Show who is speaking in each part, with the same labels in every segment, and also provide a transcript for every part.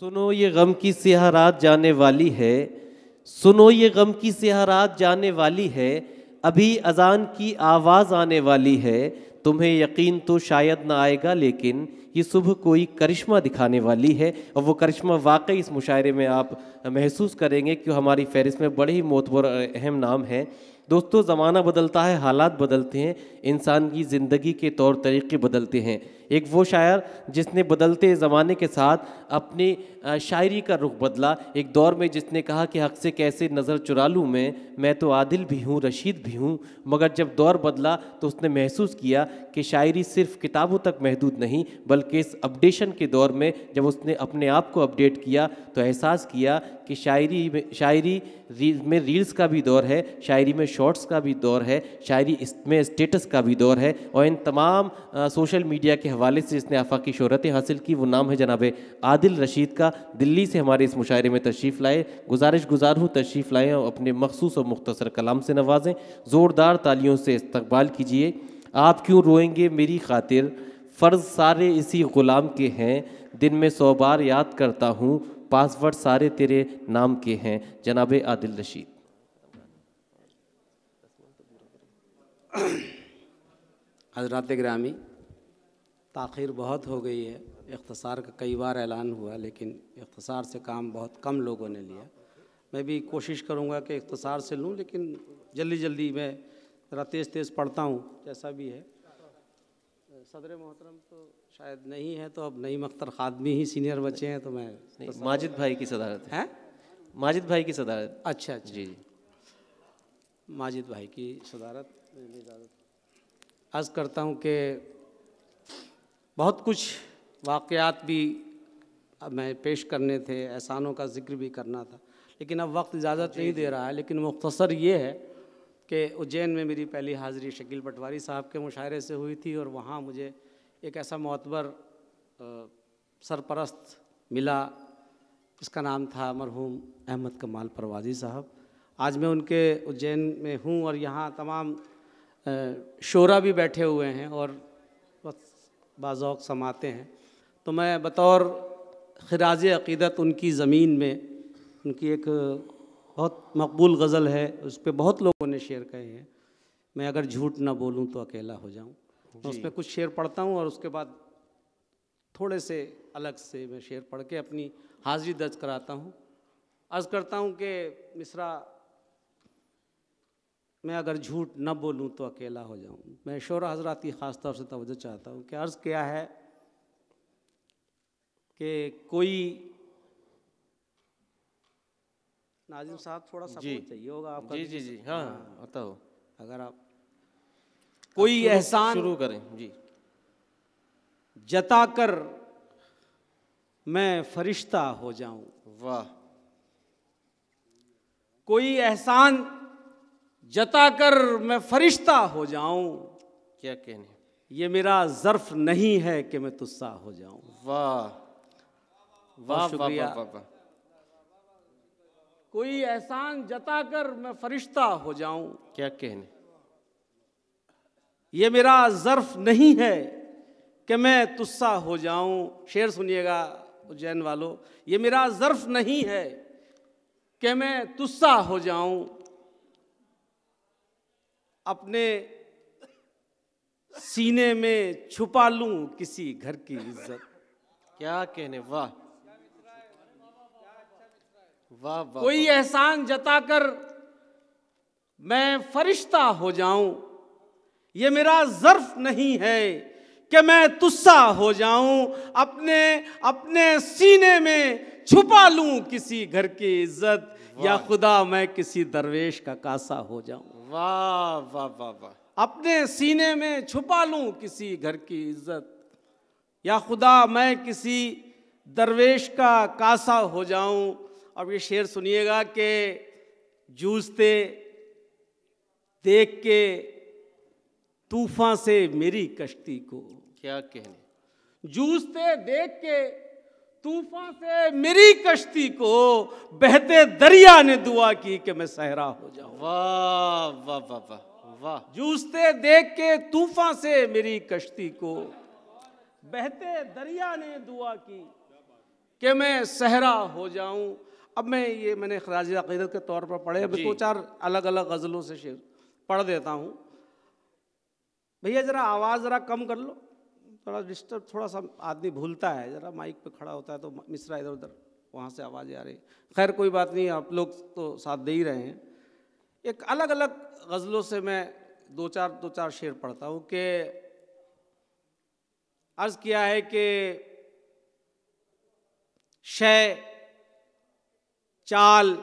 Speaker 1: सुनो ये गम की सियाह रात जाने वाली है सुनो ये गम की सियाह रात जाने वाली है अभी अजान की आवाज़ आने वाली है तुम्हें यकीन तो शायद ना आएगा लेकिन ये सुबह कोई करिश्मा दिखाने वाली है और वो करिश्मा वाकई इस मुशायरे में आप महसूस करेंगे कि हमारी फहरिस्त में बड़े ही मोतबर अहम नाम हैं दोस्तों ज़माना बदलता है हालात बदलते हैं इंसान की ज़िंदगी के तौर तरीक़े बदलते हैं एक वो शायर जिसने बदलते ज़माने के साथ अपनी शायरी का रुख बदला एक दौर में जिसने कहा कि हक से कैसे नज़र चुरा लूँ मैं मैं तो आदिल भी हूँ रशीद भी हूँ मगर जब दौर बदला तो उसने महसूस किया कि शायरी सिर्फ किताबों तक महदूद नहीं बल्कि इस अपडेशन के दौर में जब उसने अपने आप को अपडेट किया तो एहसास किया कि शायरी में शायरी में रील्स का भी दौर है शायरी में शॉर्ट्स का भी दौर है शायरी इसमें स्टेटस का भी दौर है और इन तमाम आ, सोशल मीडिया के हवाले से जिसने आफाकी शहरतें हासिल की वो नाम है जनाब आदिल रशीद का दिल्ली से हमारे इस मुशायरे में तशरीफ़ लाए गुजारिश गुजार हूँ तशरीफ़ लाएँ और अपने मखसूस और मुख्तर कलाम से नवाजें ज़ोरदार तालियों से इस्तबाल कीजिए आप क्यों रोएंगे मेरी खातिर फ़र्ज़ सारे इसी ग़ुलाम के हैं दिन में सौ बार याद करता हूँ पासवर्ड सारे तेरे नाम के हैं जनाब आदिल रशीद
Speaker 2: हजरत ग्रामी तखिर बहुत हो गई है इख्तसार का कई बार ऐलान हुआ लेकिन इख्तसार से काम बहुत कम लोगों ने लिया मैं भी कोशिश करूँगा कि इख्तसार से लूँ लेकिन जल्दी जल्दी मैं ज़रा तेज़ तेज़ पढ़ता हूँ जैसा भी है सदर मोहतरम तो शायद नहीं है तो अब नईम अख्तर
Speaker 1: खादमी ही सीनियर बच्चे हैं तो मैं माजिद भाई की सदारत है माजिद भाई की सदारत
Speaker 2: अच्छा अच्छा जी माजिद भाई की सदारत अर्ज़ करता हूँ कि बहुत कुछ वाक़ात भी मैं पेश करने थे एहसानों का जिक्र भी करना था लेकिन अब वक्त इजाज़त नहीं दे रहा है लेकिन मुख्तसर ये है कि उज्जैन में मेरी पहली हाज़िरी शकील पटवारी साहब के मुशायरे से हुई थी और वहाँ मुझे एक ऐसा मतबर सरपरस्त मिला जिसका नाम था मरहूम अहमद कमाल परवाजी साहब आज मैं उनके उज्जैन में हूँ और यहाँ तमाम शोरा भी बैठे हुए हैं और बाजौक समाते हैं तो मैं बतौर खराज अकीदत उनकी ज़मीन में उनकी एक बहुत मकबूल गज़ल है उस पर बहुत लोगों ने शेर कहे हैं मैं अगर झूठ ना बोलूँ तो अकेला हो जाऊँ तो उस पर कुछ शेर पढ़ता हूँ और उसके बाद थोड़े से अलग से मैं शेर पढ़ के अपनी हाजिरी दर्ज कराता हूँ अर्ज़ करता हूँ कि मिसरा मैं अगर झूठ न बोलूँ तो अकेला हो जाऊँ मैं शोर हजरात की ख़ास तौर से तोज्जो चाहता हूँ कि अर्ज़ क्या है कि कोई नाजिम साहब थोड़ा सा चाहिए होगा आपका जी जी जी हाँ आता हाँ। हो अगर आप कोई एहसान शुरू करें जी जता कर मैं फरिश्ता हो जाऊं वाह कोई एहसान जता कर मैं फरिश्ता हो जाऊं क्या कहने ये मेरा जर्फ नहीं है कि मैं तुस्सा हो जाऊं वाह वाह शुक्रिया वा, वा, वा, वा, वा, वा, वा, वा, कोई एहसान जताकर मैं फरिश्ता हो जाऊं क्या कहने ये मेरा ज़र्फ नहीं है कि मैं तुस्सा हो जाऊं शेर सुनिएगा उज्जैन वालों ये मेरा ज़र्फ नहीं है कि मैं तुस्सा हो जाऊं अपने सीने में छुपा लूं किसी घर की इज्जत क्या कहने वाह वाह कोई एहसान जताकर मैं फरिश्ता हो जाऊं ये मेरा जर्फ नहीं है कि मैं तुस्सा हो जाऊं अपने अपने सीने में छुपा लूं किसी घर की इज्जत या खुदा मैं किसी दरवेश का कासा हो जाऊं वाह वाह वाह वाह अपने सीने में छुपा लूं किसी घर की इज्जत या खुदा मैं किसी दरवेश का कासा हो जाऊं अब ये शेर सुनिएगा कि जूझते देख के तूफान से मेरी कश्ती को क्या कहने जूझते देख के तूफान से मेरी कश्ती को बहते दरिया ने दुआ की कि मैं सहरा हो जाऊं वाह वाह वाह वाह वाह जूझते देख के तूफान से मेरी कश्ती को बहते दरिया ने दुआ की कि मैं सहरा हो जाऊं अब मैं ये मैंने खराज अकीदत के तौर पर पढ़े दो चार अलग अलग गज़लों से शेर पढ़ देता हूँ भैया ज़रा आवाज़ ज़रा कम कर लो थोड़ा डिस्टर्ब थोड़ा सा आदमी भूलता है ज़रा माइक पे खड़ा होता है तो मिसरा इधर उधर वहाँ से आवाज आ रही खैर कोई बात नहीं आप लोग तो साथ दे ही रहे हैं एक अलग अलग गज़लों से मैं दो चार दो चार शेर पढ़ता हूँ कि अर्ज़ किया है कि शय चाल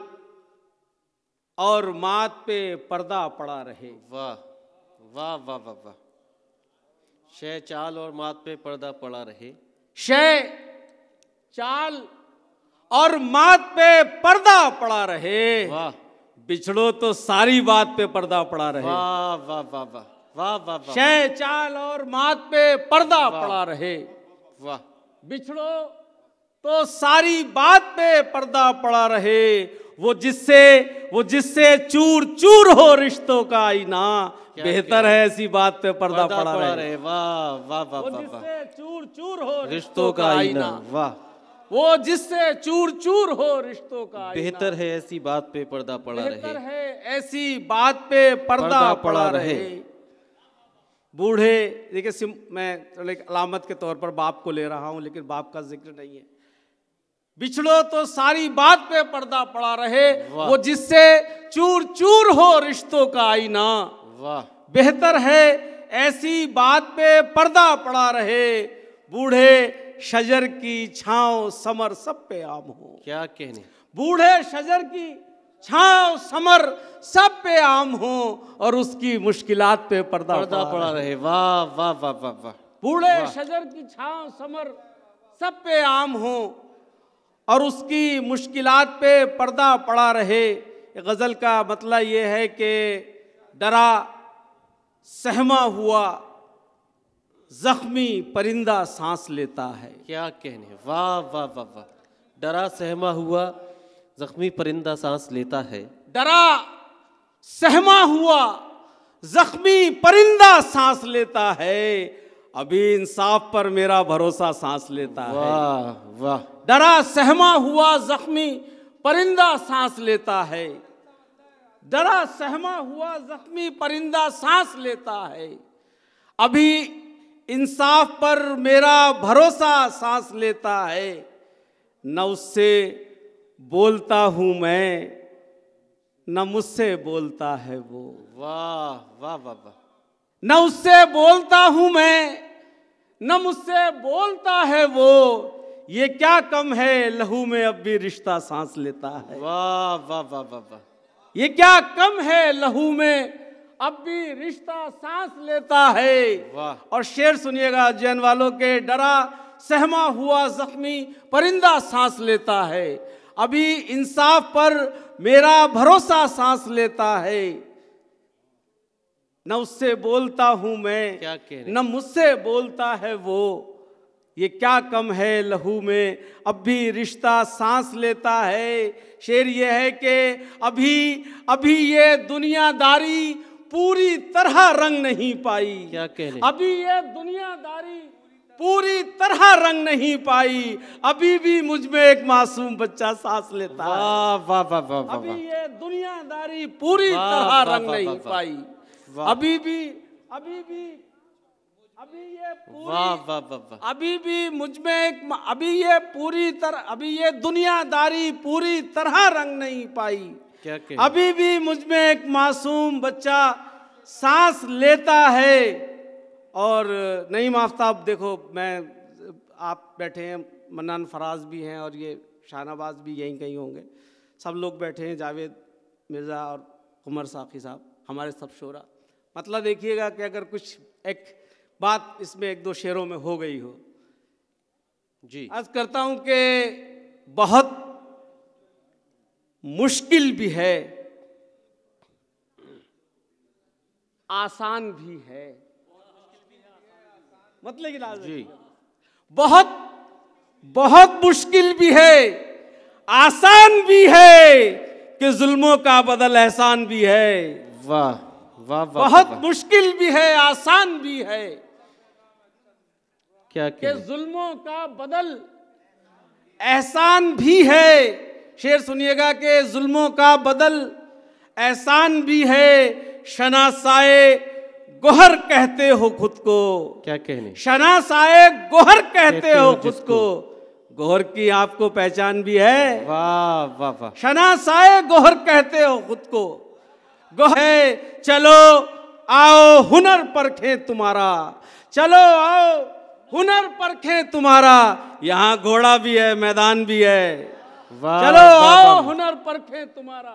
Speaker 2: और मात पे पर्दा पड़ा रहे वाह वाह वाह वाह वाह
Speaker 1: शय चाल और मात पे पर्दा पड़ा रहे
Speaker 2: शय चाल और मात पे पर्दा पड़ा रहे वाह बिछड़ो तो सारी बात पे पर्दा पड़ा रहे वाह वाह वाह वाह वाह वाह शय चाल और मात पे पर्दा पड़ा रहे वाह बिछड़ो तो सारी बात पे पर्दा पड़ा रहे वो जिससे वो जिससे चूर चूर हो रिश्तों का आईना बेहतर है ऐसी बात पे पर्दा, पड़ा, रहे वाह वाह वाह जिससे चूर चूर हो रिश्तों का आईना वाह वो जिससे चूर चूर हो रिश्तों का
Speaker 1: बेहतर है ऐसी बात पे पर्दा पड़ा रहे बेहतर
Speaker 2: है ऐसी बात पे पर्दा, पड़ा रहे, बूढ़े देखिए मैं लाइक अलामत के तौर पर बाप को ले रहा हूँ लेकिन बाप का जिक्र नहीं है बिछड़ो तो सारी बात पे पर्दा पड़ा रहे वो जिससे चूर चूर हो रिश्तों का आईना वाह बेहतर है ऐसी बात पे पर्दा पड़ा रहे बूढ़े शजर की छाव समर सब पे आम हो
Speaker 1: क्या कहने
Speaker 2: बूढ़े शजर की छाव समर सब पे आम हो और उसकी मुश्किलात पे पर्दा पर्दा पड़ा रहे वाह वाह वाह वाह वाह बूढ़े शजर की छाव समर सब पे आम हो और उसकी मुश्किलात पे पर्दा पड़ा रहे गज़ल का मतलब ये है कि डरा सहमा हुआ जख्मी परिंदा सांस लेता है
Speaker 1: क्या कहने वाह वाह वाह वाह डरा सहमा हुआ जख्मी परिंदा सांस लेता है
Speaker 2: डरा सहमा हुआ जख्मी परिंदा सांस लेता है अभी इंसाफ पर मेरा भरोसा सांस लेता वा, है वाह वाह डरा सहमा हुआ जख्मी परिंदा सांस लेता है डरा सहमा हुआ जख्मी परिंदा सांस लेता है अभी इंसाफ पर मेरा भरोसा सांस लेता है न उससे बोलता हूं मैं न मुझसे बोलता है वो वाह वाह वाह वाह न उससे बोलता हूं मैं न मुझसे बोलता है वो ये क्या कम है लहू में अब भी रिश्ता सांस लेता है वाह वाह वाह वाह वाह ये क्या कम है लहू में अब भी रिश्ता सांस लेता है वाह और शेर सुनिएगा जैन वालों के डरा सहमा हुआ जख्मी परिंदा सांस लेता है अभी इंसाफ पर मेरा भरोसा सांस लेता है न उससे बोलता हूं मैं न मुझसे बोलता है वो ये क्या कम है लहू में अब भी रिश्ता सांस लेता है शेर ये है कि अभी अभी ये दुनियादारी पूरी तरह रंग नहीं पाई क्या कह रहे अभी ये दुनियादारी पूरी तरह रंग नहीं पाई अभी भी मुझ में एक मासूम बच्चा सांस लेता वा, है वा, वा, वा, वा, अभी ये दुनियादारी पूरी वा, तरह वा, रंग वा, नहीं वा, पाई वा, अभी भी अभी भी अभी ये वाह वाह वाह अभी भी मुझ में एक अभी ये पूरी तरह अभी ये दुनियादारी पूरी तरह रंग नहीं पाई क्या के? अभी भी मुझ में एक मासूम बच्चा सांस लेता है और नहीं माफ्ताब देखो मैं आप बैठे हैं मनान फराज भी हैं और ये शाहनवाज भी यहीं कहीं होंगे सब लोग बैठे हैं जावेद मिर्ज़ा और उमर साखी साहब हमारे सब शोरा मतलब देखिएगा कि अगर कुछ एक बात इसमें एक दो शेरों में हो गई हो जी आज करता हूं कि बहुत मुश्किल भी है आसान भी है मतलब जी बहुत बहुत मुश्किल भी है आसान भी है कि जुल्मों का बदल एहसान भी है वाह वाह वाह बहुत मुश्किल भी है आसान भी है क्या के जुल्मों का बदल एहसान भी है शेर सुनिएगा के जुल्मों का बदल एहसान भी है शनासाए गोहर कहते हो खुद को क्या कहने शनासाए गोहर कहते, कहते हो खुद को गोहर की आपको पहचान भी है वाह वाह वाह शनासाए गोहर कहते हो खुद को गोहर चलो आओ हुनर परखे तुम्हारा चलो आओ हुनर परखें तुम्हारा यहाँ घोड़ा भी है मैदान भी है चलो आओ हुनर परखें तुम्हारा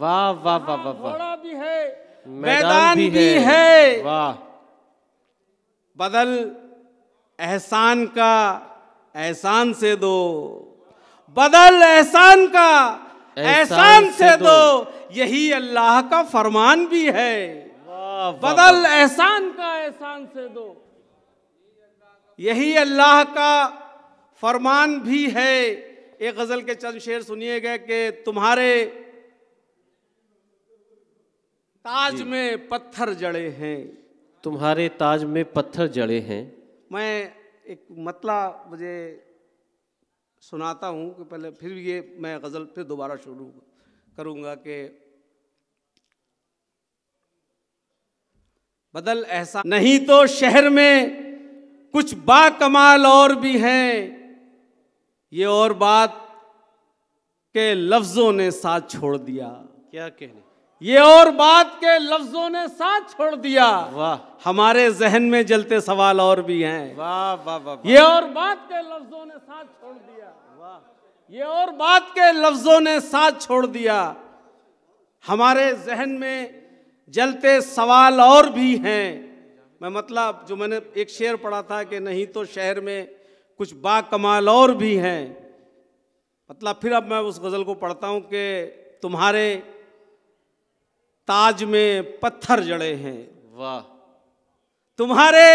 Speaker 2: वाह वाह वाह वाह घोड़ा भी है मैदान भी, है, है। वाह बदल एहसान का एहसान से दो बदल एहसान का एहसान से दो यही अल्लाह का फरमान भी है बदल एहसान का एहसान से दो यही अल्लाह का फरमान भी है एक गज़ल के चंद शेर सुनिएगा कि तुम्हारे ताज में पत्थर जड़े हैं
Speaker 1: तुम्हारे ताज में पत्थर जड़े हैं
Speaker 2: मैं एक मतला मुझे सुनाता हूँ कि पहले फिर ये मैं गज़ल फिर दोबारा शुरू करूँगा कि बदल ऐसा नहीं तो शहर में कुछ बाकमाल और भी हैं ये और बात के लफ्जों ने साथ छोड़ दिया
Speaker 1: क्या कहने
Speaker 2: ये और बात के लफ्जों ने साथ छोड़ दिया वाह हमारे जहन में जलते सवाल और भी हैं वाह वाह वाह ये और बात के लफ्जों ने साथ छोड़ दिया वाह ये और बात के लफ्जों ने साथ छोड़ दिया हमारे जहन में जलते सवाल और भी हैं मैं मतलब जो मैंने एक शेर पढ़ा था कि नहीं तो शहर में कुछ बा कमाल और भी हैं मतलब फिर अब मैं उस गज़ल को पढ़ता हूँ कि तुम्हारे ताज में पत्थर जड़े हैं वाह तुम्हारे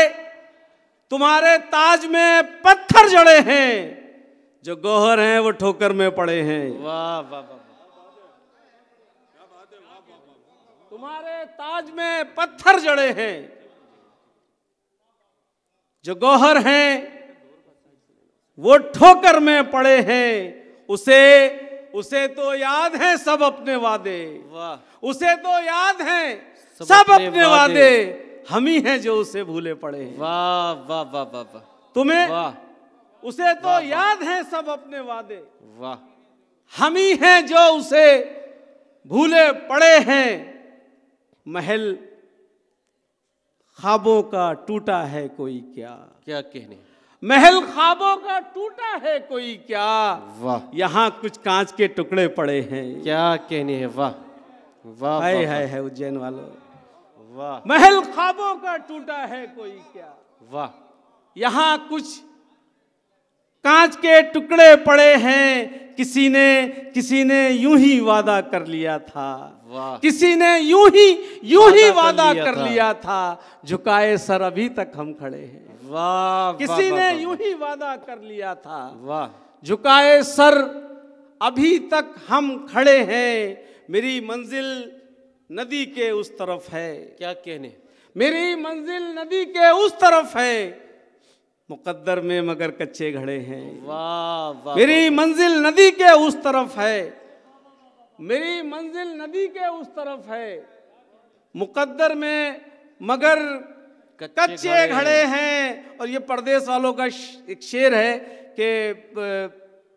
Speaker 2: तुम्हारे ताज में पत्थर जड़े हैं जो गोहर हैं वो ठोकर में पड़े हैं वाह वाह वाह तुम्हारे ताज में पत्थर जड़े हैं जो गौहर हैं वो ठोकर में पड़े हैं उसे उसे तो याद है सब अपने वादे वाह उसे तो याद है सब, सब अपने, अपने वादे, वादे हम ही हैं जो उसे भूले पड़े हैं वाह वाह वाह वाह वाह तुम्हें उसे तो याद है सब अपने वादे वाह हम ही हैं जो उसे भूले पड़े हैं महल ख्वाबों का टूटा है कोई क्या क्या कहने महल ख्वाबों का टूटा है कोई क्या वाह यहाँ कुछ कांच के टुकड़े पड़े हैं क्या कहने है वाह वाह है है, है उज्जैन वालों वाह महल ख्वाबों का टूटा है कोई क्या वाह यहाँ कुछ कांच के टुकड़े पड़े हैं किसी ने किसी ने यूं ही वादा कर लिया था किसी ने यूं ही यूं ही वादा कर लिया था झुकाए सर अभी तक हम खड़े हैं वाह किसी ने यूं ही वादा कर लिया था वाह झुकाए सर अभी तक हम खड़े हैं मेरी मंजिल नदी के उस तरफ है क्या कहने मेरी मंजिल नदी के उस तरफ है मुकद्दर में मगर कच्चे घड़े हैं वाह मेरी मंजिल नदी के उस तरफ है मेरी मंजिल नदी के उस तरफ है मुकद्दर में मगर कच्चे घड़े हैं और ये परदेश वालों का एक शेर है कि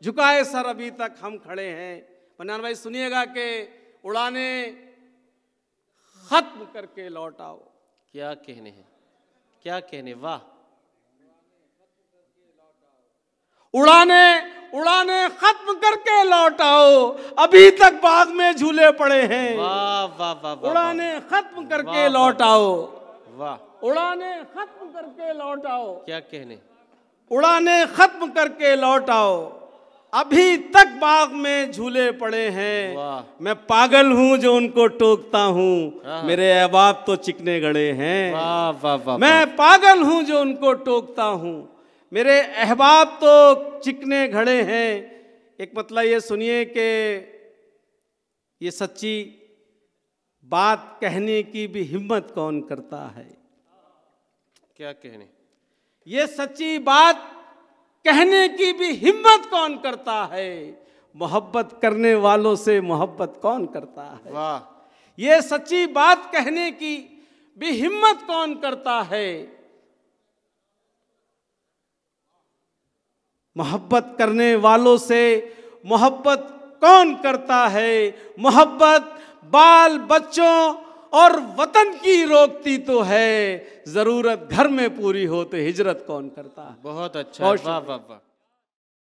Speaker 2: झुकाए सर अभी तक हम खड़े हैं मनान भाई सुनिएगा कि उड़ाने खत्म करके लौट आओ
Speaker 1: क्या कहने हैं
Speaker 2: क्या कहने वाह उड़ाने उड़ाने खत्म करके लौट आओ अभी तक बाग में झूले पड़े हैं उड़ाने खत्म करके लौट आओ उड़ाने खत्म करके लौट आओ क्या कहने उड़ाने खत्म करके लौट आओ अभी तक बाग में झूले पड़े हैं मैं पागल हूँ जो उनको टोकता हूँ हाँ। मेरे अहबाब तो चिकने गड़े हैं मैं पागल हूँ जो उनको टोकता हूँ मेरे अहबाब तो चिकने घड़े हैं एक मतलब ये सुनिए कि ये सच्ची बात कहने की भी हिम्मत कौन करता है क्या कहने ये सच्ची बात कहने की भी हिम्मत कौन करता है मोहब्बत करने वालों से मोहब्बत कौन करता है वाह ये सच्ची बात कहने की भी हिम्मत कौन करता है मोहब्बत करने वालों से मोहब्बत कौन करता है मोहब्बत बाल बच्चों और वतन की रोकती तो है ज़रूरत घर में पूरी होते तो हिजरत कौन करता है बहुत अच्छा वाह
Speaker 1: वाह वाह